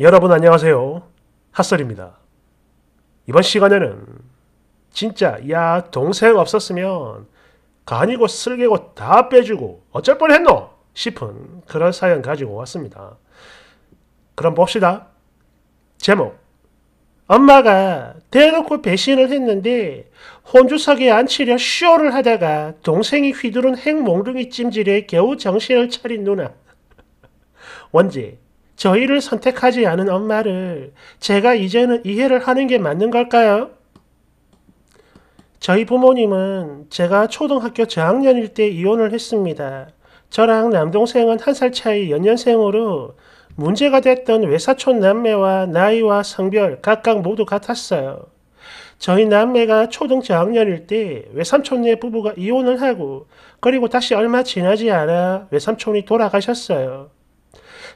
여러분 안녕하세요. 핫설입니다. 이번 시간에는 진짜 야 동생 없었으면 간이고 쓸개고 다 빼주고 어쩔 뻔했노 싶은 그런 사연 가지고 왔습니다. 그럼 봅시다. 제목 엄마가 대놓고 배신을 했는데 혼주석에 앉히려 쇼를 하다가 동생이 휘두른 핵몽둥이 찜질에 겨우 정신을 차린 누나. 원지 저희를 선택하지 않은 엄마를 제가 이제는 이해를 하는 게 맞는 걸까요? 저희 부모님은 제가 초등학교 저학년일 때 이혼을 했습니다. 저랑 남동생은 한 살 차이 연년생으로 문제가 됐던 외사촌 남매와 나이와 성별 각각 모두 같았어요. 저희 남매가 초등 저학년일 때 외삼촌네 부부가 이혼을 하고 그리고 다시 얼마 지나지 않아 외삼촌이 돌아가셨어요.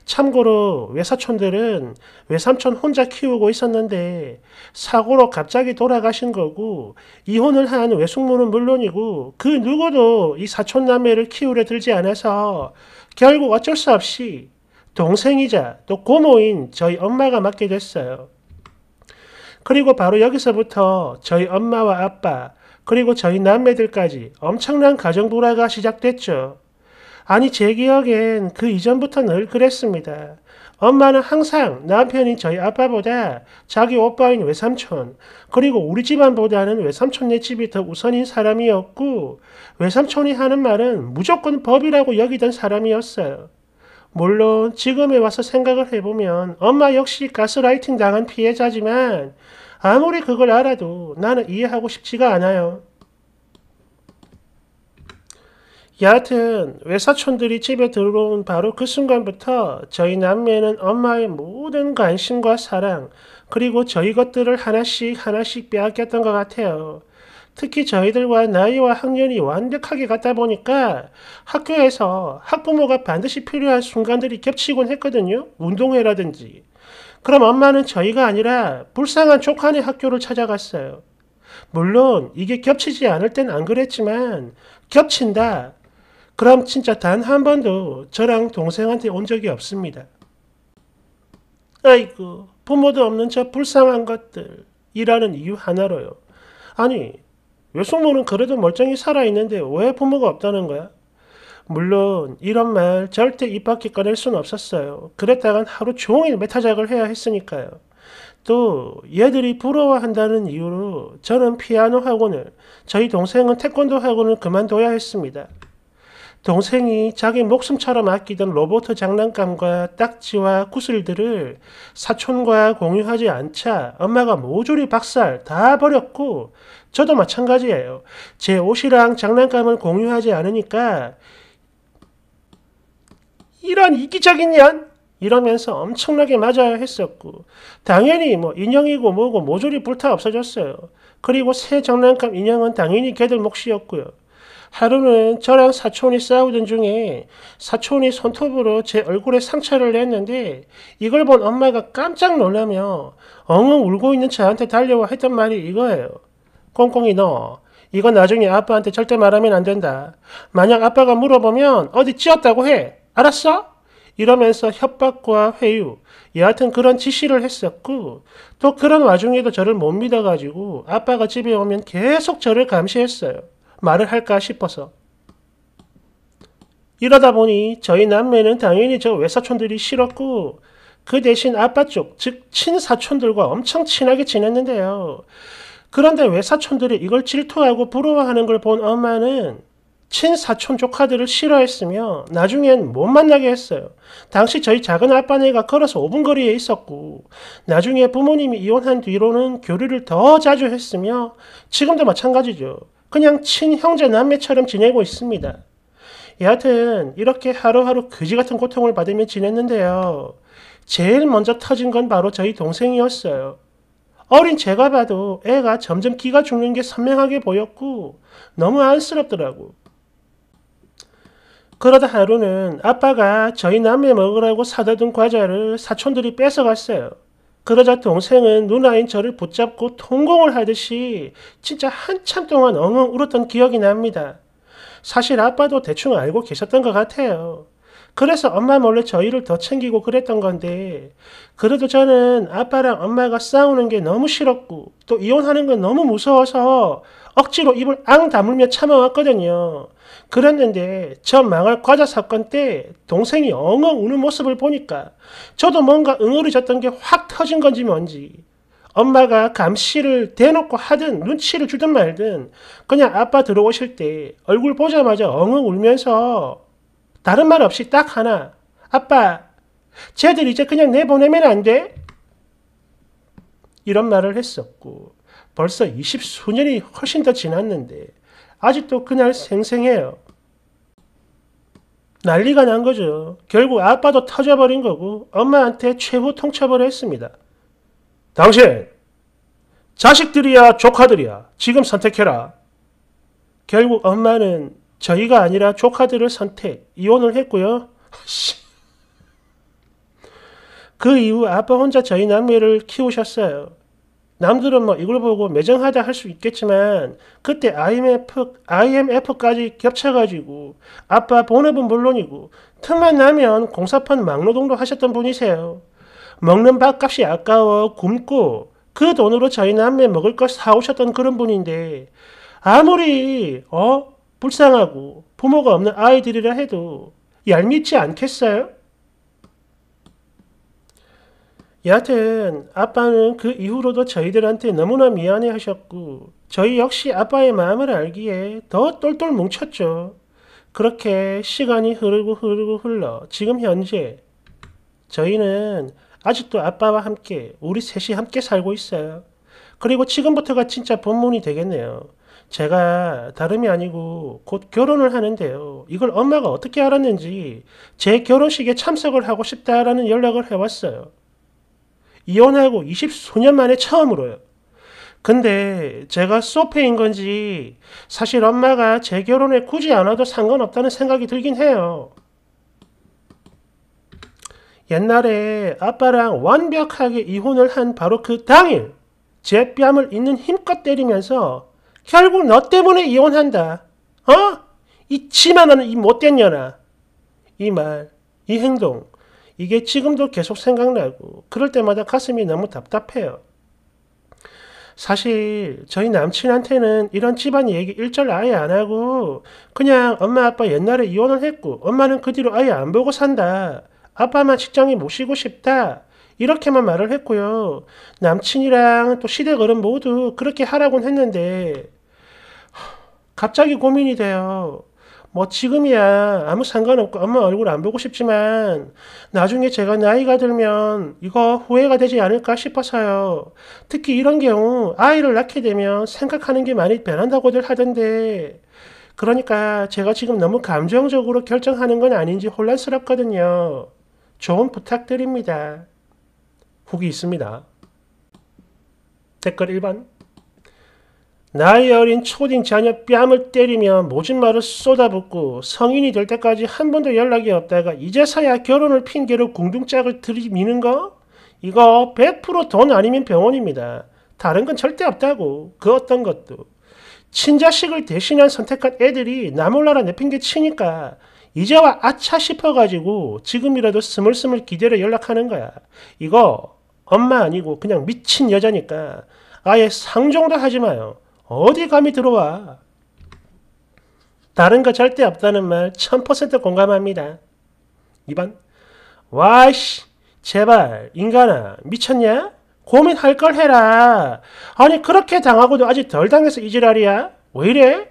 참고로 외사촌들은 외삼촌 혼자 키우고 있었는데 사고로 갑자기 돌아가신 거고 이혼을 한 외숙모는 물론이고 그 누구도 이 사촌남매를 키우려 들지 않아서 결국 어쩔 수 없이 동생이자 또 고모인 저희 엄마가 맡게 됐어요. 그리고 바로 여기서부터 저희 엄마와 아빠 그리고 저희 남매들까지 엄청난 가정 불화가 시작됐죠. 아니 제 기억엔 그 이전부터 늘 그랬습니다. 엄마는 항상 남편인 저희 아빠보다 자기 오빠인 외삼촌, 그리고 우리 집안보다는 외삼촌네 집이 더 우선인 사람이었고, 외삼촌이 하는 말은 무조건 법이라고 여기던 사람이었어요. 물론 지금에 와서 생각을 해보면 엄마 역시 가스라이팅 당한 피해자지만 아무리 그걸 알아도 나는 이해하고 싶지가 않아요. 여하튼 외사촌들이 집에 들어온 바로 그 순간부터 저희 남매는 엄마의 모든 관심과 사랑 그리고 저희 것들을 하나씩 하나씩 빼앗겼던 것 같아요. 특히 저희들과 나이와 학년이 완벽하게 같다 보니까 학교에서 학부모가 반드시 필요한 순간들이 겹치곤 했거든요. 운동회라든지. 그럼 엄마는 저희가 아니라 불쌍한 조카네 학교를 찾아갔어요. 물론 이게 겹치지 않을 땐 안 그랬지만 겹친다. 그럼 진짜 단 한 번도 저랑 동생한테 온 적이 없습니다. 아이고, 부모도 없는 저 불쌍한 것들. 이라는 이유 하나로요. 아니, 외숙모는 그래도 멀쩡히 살아있는데 왜 부모가 없다는 거야? 물론 이런 말 절대 입 밖에 꺼낼 순 없었어요. 그랬다간 하루 종일 메타작을 해야 했으니까요. 또 얘들이 부러워한다는 이유로 저는 피아노 학원을, 저희 동생은 태권도 학원을 그만둬야 했습니다. 동생이 자기 목숨처럼 아끼던 로버트 장난감과 딱지와 구슬들을 사촌과 공유하지 않자 엄마가 모조리 박살 다 버렸고 저도 마찬가지예요. 제 옷이랑 장난감을 공유하지 않으니까 이런 이기적인 년! 이러면서 엄청나게 맞아야 했었고 당연히 뭐 인형이고 뭐고 모조리 불타 없어졌어요. 그리고 새 장난감 인형은 당연히 걔들 몫이었고요. 하루는 저랑 사촌이 싸우던 중에 사촌이 손톱으로 제 얼굴에 상처를 냈는데 이걸 본 엄마가 깜짝 놀라며 엉엉 울고 있는 저한테 달려와 했던 말이 이거예요. 꽁꽁이 너이거 나중에 아빠한테 절대 말하면 안 된다. 만약 아빠가 물어보면 어디 찧었다고 해. 알았어? 이러면서 협박과 회유, 여하튼 그런 지시를 했었고, 또 그런 와중에도 저를 못 믿어가지고 아빠가 집에 오면 계속 저를 감시했어요. 말을 할까 싶어서. 이러다 보니 저희 남매는 당연히 저 외사촌들이 싫었고 그 대신 아빠 쪽, 즉 친사촌들과 엄청 친하게 지냈는데요. 그런데 외사촌들이 이걸 질투하고 부러워하는 걸 본 엄마는 친사촌 조카들을 싫어했으며 나중엔 못 만나게 했어요. 당시 저희 작은 아빠네가 걸어서 5분 거리에 있었고 나중에 부모님이 이혼한 뒤로는 교류를 더 자주 했으며 지금도 마찬가지죠. 그냥 친형제 남매처럼 지내고 있습니다. 여하튼 이렇게 하루하루 그지 같은 고통을 받으며 지냈는데요. 제일 먼저 터진 건 바로 저희 동생이었어요. 어린 제가 봐도 애가 점점 기가 죽는 게 선명하게 보였고 너무 안쓰럽더라고. 그러다 하루는 아빠가 저희 남매 먹으라고 사다 둔 과자를 사촌들이 뺏어갔어요. 그러자 동생은 누나인 저를 붙잡고 통공을 하듯이 진짜 한참 동안 엉엉 울었던 기억이 납니다. 사실 아빠도 대충 알고 계셨던 것 같아요. 그래서 엄마 몰래 저희를 더 챙기고 그랬던 건데 그래도 저는 아빠랑 엄마가 싸우는 게 너무 싫었고 또 이혼하는 건 너무 무서워서 억지로 입을 앙 다물며 참아왔거든요. 그랬는데 저 망할 과자 사건 때 동생이 엉엉 우는 모습을 보니까 저도 뭔가 응어리졌던 게 확 터진 건지 뭔지 엄마가 감시를 대놓고 하든 눈치를 주든 말든 그냥 아빠 들어오실 때 얼굴 보자마자 엉엉 울면서 다른 말 없이 딱 하나. 아빠, 쟤들 이제 그냥 내보내면 안 돼? 이런 말을 했었고, 벌써 20 수년이 훨씬 더 지났는데, 아직도 그날 생생해요. 난리가 난 거죠. 결국 아빠도 터져버린 거고, 엄마한테 최후 통첩을 했습니다. 당신! 자식들이야, 조카들이야. 지금 선택해라. 결국 엄마는 저희가 아니라 조카들을 선택, 이혼을 했고요. 그 이후 아빠 혼자 저희 남매를 키우셨어요. 남들은 뭐 이걸 보고 매정하다 할 수 있겠지만 그때 IMF, IMF까지 겹쳐가지고 아빠 본업은 물론이고 틈만 나면 공사판 막노동도 하셨던 분이세요. 먹는 밥값이 아까워 굶고 그 돈으로 저희 남매 먹을 것 사오셨던 그런 분인데 아무리 어 불쌍하고 부모가 없는 아이들이라 해도 얄밉지 않겠어요? 여하튼 아빠는 그 이후로도 저희들한테 너무나 미안해하셨고 저희 역시 아빠의 마음을 알기에 더 똘똘 뭉쳤죠. 그렇게 시간이 흐르고 흐르고 흘러 지금 현재 저희는 아직도 아빠와 함께 우리 셋이 함께 살고 있어요. 그리고 지금부터가 진짜 본문이 되겠네요. 제가 다름이 아니고 곧 결혼을 하는데요. 이걸 엄마가 어떻게 알았는지 제 결혼식에 참석을 하고 싶다라는 연락을 해왔어요. 이혼하고 2 0수년 만에 처음으로요. 근데 제가 소페인 건지 사실 엄마가 제 결혼에 굳이 안 와도 상관없다는 생각이 들긴 해요. 옛날에 아빠랑 완벽하게 이혼을 한 바로 그 당일 제 뺨을 있는 힘껏 때리면서 결국 너 때문에 이혼한다. 어? 이 치만하는 이 못된 년아. 이 말, 이 행동, 이게 지금도 계속 생각나고 그럴 때마다 가슴이 너무 답답해요. 사실 저희 남친한테는 이런 집안 얘기 일절 아예 안 하고 그냥 엄마 아빠 옛날에 이혼을 했고 엄마는 그 뒤로 아예 안 보고 산다. 아빠만 직장에 모시고 싶다. 이렇게만 말을 했고요. 남친이랑 또 시댁 어른 모두 그렇게 하라곤 했는데 갑자기 고민이 돼요. 뭐 지금이야 아무 상관없고 엄마 얼굴 안 보고 싶지만 나중에 제가 나이가 들면 이거 후회가 되지 않을까 싶어서요. 특히 이런 경우 아이를 낳게 되면 생각하는 게 많이 변한다고들 하던데 그러니까 제가 지금 너무 감정적으로 결정하는 건 아닌지 혼란스럽거든요. 좋은 부탁드립니다. 훅이 있습니다. 댓글 1번 나이 어린 초딩 자녀 뺨을 때리며 모진말을 쏟아붓고 성인이 될 때까지 한 번도 연락이 없다가 이제서야 결혼을 핑계로 공동짝을 들이미는 거? 이거 100%돈 아니면 병원입니다. 다른 건 절대 없다고. 그 어떤 것도. 친자식을 대신한 선택한 애들이 나몰라라 내팽개 치니까 이제와 아차 싶어가지고 지금이라도 스물스물 기대를 연락하는 거야. 이거 엄마 아니고 그냥 미친 여자니까 아예 상종도 하지 마요. 어디 감이 들어와. 다른 거 절대 없다는 말1000% 공감합니다. 2번 와씨 이 제발 인간아 미쳤냐? 고민할 걸 해라. 아니 그렇게 당하고도 아직 덜 당해서 이 지랄이야? 왜 이래?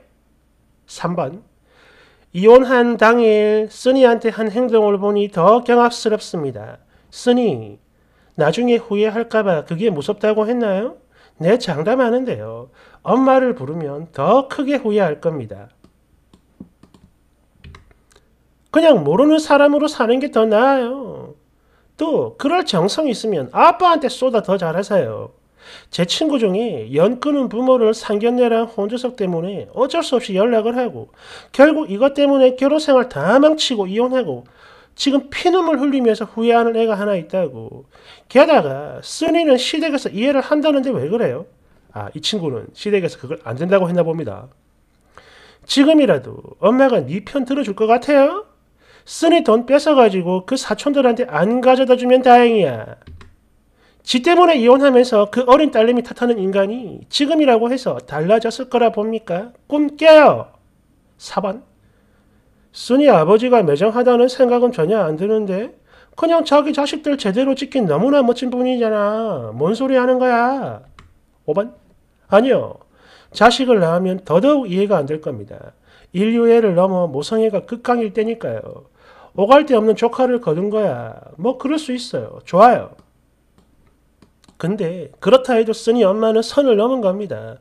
3번 이혼한 당일 쓰니한테 한 행동을 보니 더 경악스럽습니다. 쓰니 나중에 후회할까봐 그게 무섭다고 했나요? 네, 장담하는데요. 엄마를 부르면 더 크게 후회할 겁니다. 그냥 모르는 사람으로 사는 게 더 나아요. 또 그럴 정성 있으면 아빠한테 쏟아 더 잘하세요. 제 친구 중에 연끄는 부모를 상견례랑 혼주석 때문에 어쩔 수 없이 연락을 하고 결국 이것 때문에 결혼생활 다 망치고 이혼하고 지금 피눈물 흘리면서 후회하는 애가 하나 있다고. 게다가 쓰니는 시댁에서 이해를 한다는데 왜 그래요? 아, 이 친구는 시댁에서 그걸 안 된다고 했나 봅니다. 지금이라도 엄마가 네 편 들어줄 것 같아요? 쓰니 돈 뺏어가지고 그 사촌들한테 안 가져다 주면 다행이야. 지 때문에 이혼하면서 그 어린 딸내미 탓하는 인간이 지금이라고 해서 달라졌을 거라 봅니까? 꿈 깨요! 4번 쓰니 아버지가 매정하다는 생각은 전혀 안 드는데 그냥 자기 자식들 제대로 지킨 너무나 멋진 분이잖아. 뭔 소리 하는 거야? 5번? 아니요. 자식을 낳으면 더더욱 이해가 안 될 겁니다. 인류애를 넘어 모성애가 극강일 때니까요. 오갈 데 없는 조카를 거둔 거야. 뭐 그럴 수 있어요. 좋아요. 근데 그렇다 해도 쓰니 엄마는 선을 넘은 겁니다.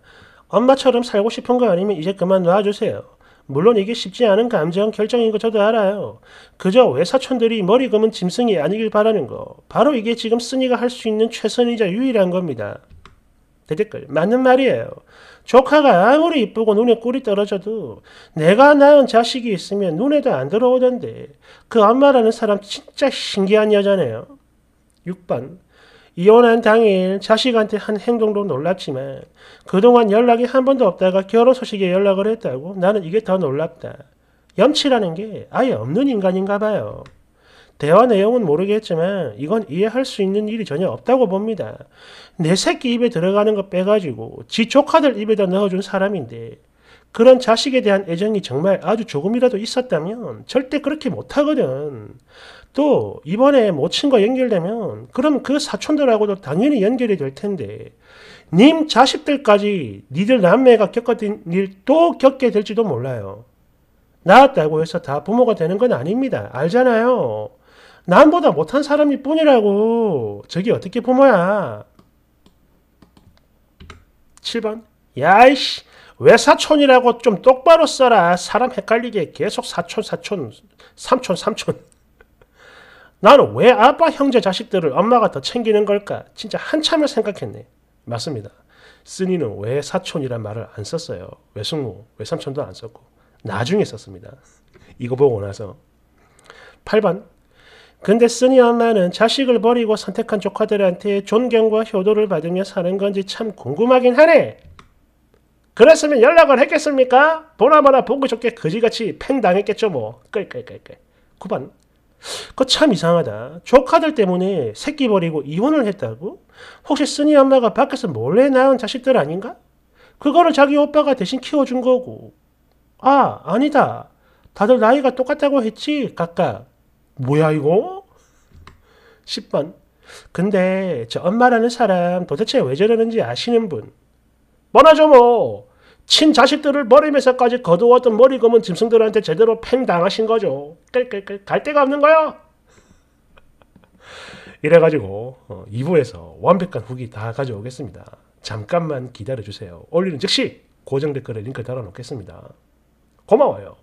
엄마처럼 살고 싶은 거 아니면 이제 그만 놔주세요. 물론 이게 쉽지 않은 감정 결정인 거 저도 알아요. 그저 외사촌들이 머리 검은 짐승이 아니길 바라는 거. 바로 이게 지금 쓰니가 할 수 있는 최선이자 유일한 겁니다. 대댓글 맞는 말이에요. 조카가 아무리 이쁘고 눈에 꿀이 떨어져도 내가 낳은 자식이 있으면 눈에도 안 들어오던데 그 엄마라는 사람 진짜 신기한 여자네요. 6번 이혼한 당일 자식한테 한 행동도 놀랍지만 그동안 연락이 한 번도 없다가 결혼 소식에 연락을 했다고 나는 이게 더 놀랍다. 염치라는 게 아예 없는 인간인가 봐요. 대화 내용은 모르겠지만 이건 이해할 수 있는 일이 전혀 없다고 봅니다. 내 새끼 입에 들어가는 거 빼가지고 지 조카들 입에다 넣어준 사람인데 그런 자식에 대한 애정이 정말 아주 조금이라도 있었다면 절대 그렇게 못하거든. 또 이번에 모친과 연결되면 그럼 그 사촌들하고도 당연히 연결이 될 텐데 님 자식들까지 니들 남매가 겪었던 일 또 겪게 될지도 몰라요. 낳았다고 해서 다 부모가 되는 건 아닙니다. 알잖아요. 남보다 못한 사람일 뿐이라고. 저게 어떻게 부모야. 7번 야이씨 왜 사촌이라고 좀 똑바로 써라. 사람 헷갈리게 계속 사촌 사촌 삼촌 삼촌 나는 왜 아빠 형제 자식들을 엄마가 더 챙기는 걸까? 진짜 한참을 생각했네. 맞습니다. 쓰니는 왜 사촌이란 말을 안 썼어요. 외숙모, 외삼촌도 안 썼고 나중에 썼습니다. 이거 보고 나서 8번 근데 쓰니 엄마는 자식을 버리고 선택한 조카들한테 존경과 효도를 받으며 사는 건지 참 궁금하긴 하네. 그랬으면 연락을 했겠습니까? 보나마나 보고 좋게 거지같이 팽 당했겠죠 뭐. 끌끌끌끌. 9번 그거 참 이상하다. 조카들 때문에 새끼 버리고 이혼을 했다고? 혹시 쓰니 엄마가 밖에서 몰래 낳은 자식들 아닌가? 그거를 자기 오빠가 대신 키워준 거고. 아, 아니다. 다들 나이가 똑같다고 했지, 각각. 뭐야, 이거? 10번. 근데 저 엄마라는 사람 도대체 왜 저러는지 아시는 분? 뭐나 좀 뭐. 친자식들을 버리면서까지 거두었던 머리 검은 짐승들한테 제대로 팽당하신 거죠. 갈 데가 없는 거야. 이래가지고 2부에서 어, 완벽한 후기 다 가져오겠습니다. 잠깐만 기다려주세요. 올리는 즉시 고정 댓글에 링크 달아놓겠습니다. 고마워요.